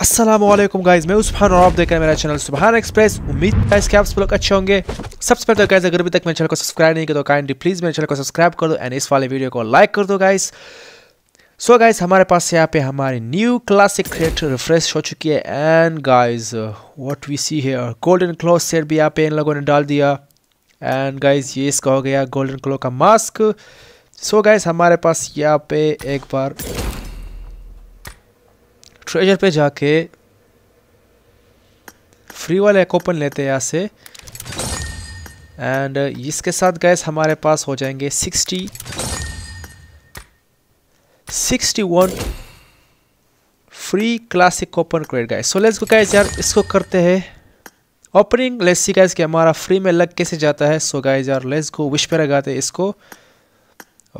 Aslam guys मैं उस्मान और आप देख रहे हैं मेरा चैनल सुबहान एक्सप्रेस उम्मीद है इसके आप सब लोग अच्छे होंगे सबसे पहले तो गाइज अगर अभी तक मेरे चैनल को सब्सक्राइब नहीं किया तो काइंडली प्लीज़ मेरे चैनल को सब्सक्राइब कर दो एंड इस वाले वीडियो को लाइक कर दो गाइज सो so गाइज हमारे पास यहाँ पे हमारी न्यू क्लासिक क्रिएट रिफ्रेश हो चुकी है and guys what we see here golden claw set भी यहाँ पे इन लोगों ने डाल दिया एंड गाइज ये इसका हो गया गोल्डन क्लो का मास्क सो so गाइज हमारे पास यहाँ पे एक बार ट्रेजर पे जाके फ्री वाला एक ओपन लेते हैं यहाँ से एंड uh, इसके साथ गैस हमारे पास हो जाएंगे sixty sixty one free classic open crate guys so let's go guys यार इसको करते हैं ओपनिंग लेट्स सी गैस कि हमारा फ्री में लग कैसे जाता है सो गैस यार लेट्स गो विश पे लगाते हैं इसको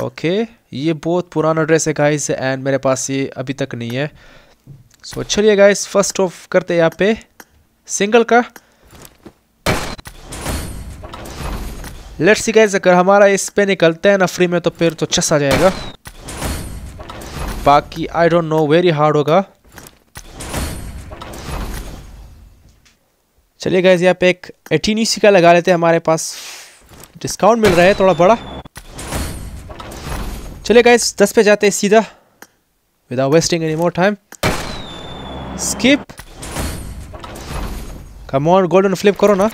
ओके okay, ये बहुत पुराना ड्रेस है गाइस एंड मेरे पास ये अभी तक नहीं है सो चलिए गाइस फर्स्ट ऑफ करते यहाँ पे सिंगल का लेट्स सी गाइस अगर हमारा इस पे निकलता है ना फ्री में तो फिर तो चस आ जाएगा बाकी I don't know very hard होगा चलिए गाइस यहाँ पे एक एटीन ई का लगा लेते हैं हमारे पास डिस्काउंट मिल रहा है थोड़ा बड़ा चलिए गाइस दस पे जाते हैं सीधा without wasting any more time skip come on golden flip करो ना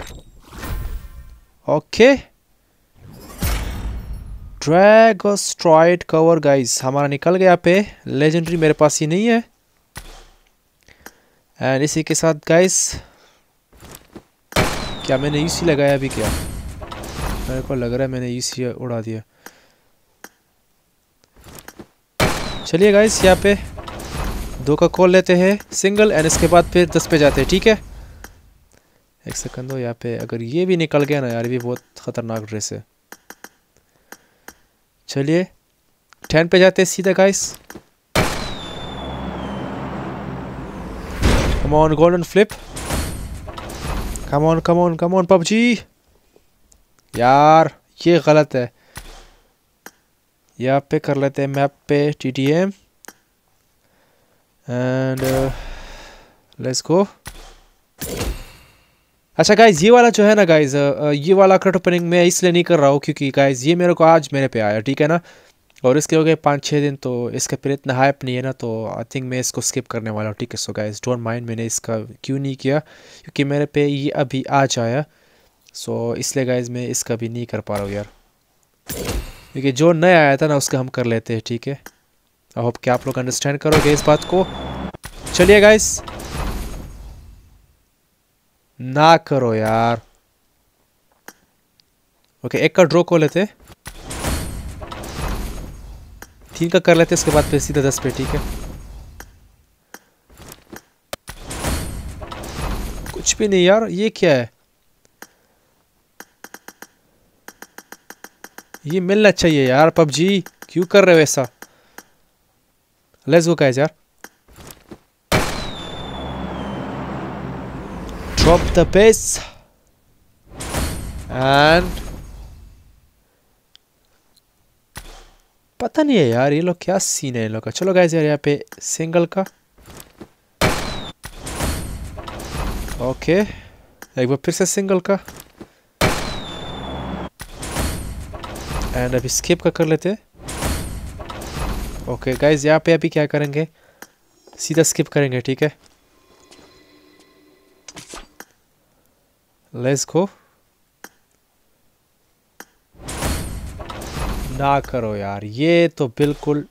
ओके ड्रैग और स्ट्रॉइड कवर गाइस हमारा निकल गया पे लेजेंडरी मेरे पास ही नहीं है एंड इसी के साथ गाइस क्या मैंने यूसी e लगाया अभी क्या मेरे को लग रहा है मैंने यूसी e उड़ा दिया चलिए गाइस यहाँ पे दो का खोल लेते हैं सिंगल एंड इसके बाद फिर दस पे जाते हैं ठीक है एक सेकंड दो यहाँ पे अगर ये भी निकल गया ना यार ये भी बहुत ख़तरनाक ड्रेस है चलिए टेन पे जाते हैं सीधा guys come on golden flip come on come on come on PUBG यार ये गलत है यहाँ पे कर लेते हैं मैप पे T T M and let's go अच्छा गाइज ये वाला जो है ना गाइज uh, uh, ये वाला क्रट ओपनिंग मैं इसलिए नहीं कर रहा हूँ क्योंकि गाइज ये मेरे को आज मेरे पे आया ठीक है ना और इसके हो गए पाँच छः दिन तो इसके फिर इतना हाइप नहीं है ना तो आई थिंक मैं इसको स्किप करने वाला हूँ ठीक है सो गाइज डोंट माइंड मैंने इसका क्यों नहीं किया क्योंकि मेरे पे ये अभी आज आया सो इसलिए गाइज मैं इसका भी नहीं कर पा रहा हूँ यार क्योंकि जो नया आया था ना उसका हम कर लेते हैं ठीक है आई होप कि आप लोग अंडरस्टैंड करोगे इस बात को चलिए गाइस ना करो यार ओके एक का ड्रॉ को लेते तीन का कर लेते इसके बाद फिर सीधा दस पे ठीक है कुछ भी नहीं यार ये क्या है ये मिलना चाहिए यार पबजी क्यों कर रहे हो ऐसा लेट्स गो गाइस यार drop the base and पता नहीं है यार ये लोग क्या सीन है इन लोग का चलो गाइस यार यहाँ पे सिंगल का ओके एक बार फिर से सिंगल का एंड अभी स्किप का कर लेते हैं ओके गाइज यहाँ पे अभी क्या करेंगे सीधा स्किप करेंगे ठीक है लेस को ना करो यार ये तो बिल्कुल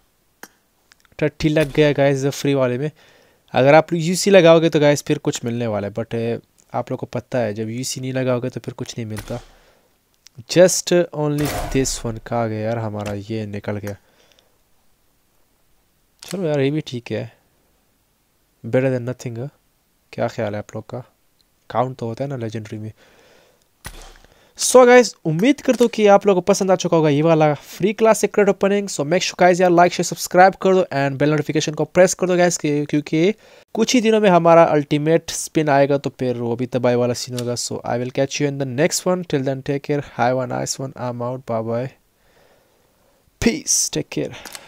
टट्टी लग गया गाइज फ्री वाले में अगर आप यूसी लगाओगे तो गाइज फिर कुछ मिलने वाला है बट eh, आप लोग को पता है जब यूसी नहीं लगाओगे तो फिर कुछ नहीं मिलता जस्ट ओनली दिस वन का गया यार हमारा ये निकल गया चलो यार ये भी ठीक है बेटर देन नथिंग क्या ख्याल है आप लोग का काउंट तो होता है ना लेजेंडरी में सो so गाइज उम्मीद कर दो कि आप लोगों को पसंद आ चुका होगा ये वाला free class secret opening so make sure guys यार लाइक शेयर सब्सक्राइब कर दो एंड बेल नोटिफिकेशन को प्रेस कर दो गाइज क्योंकि कुछ ही दिनों में हमारा अल्टीमेट स्पिन आएगा तो फिर वो भी तबाही वाला सीन होगा so I will catch you in the next one till then take care hi one ice one am out bye bye peace take care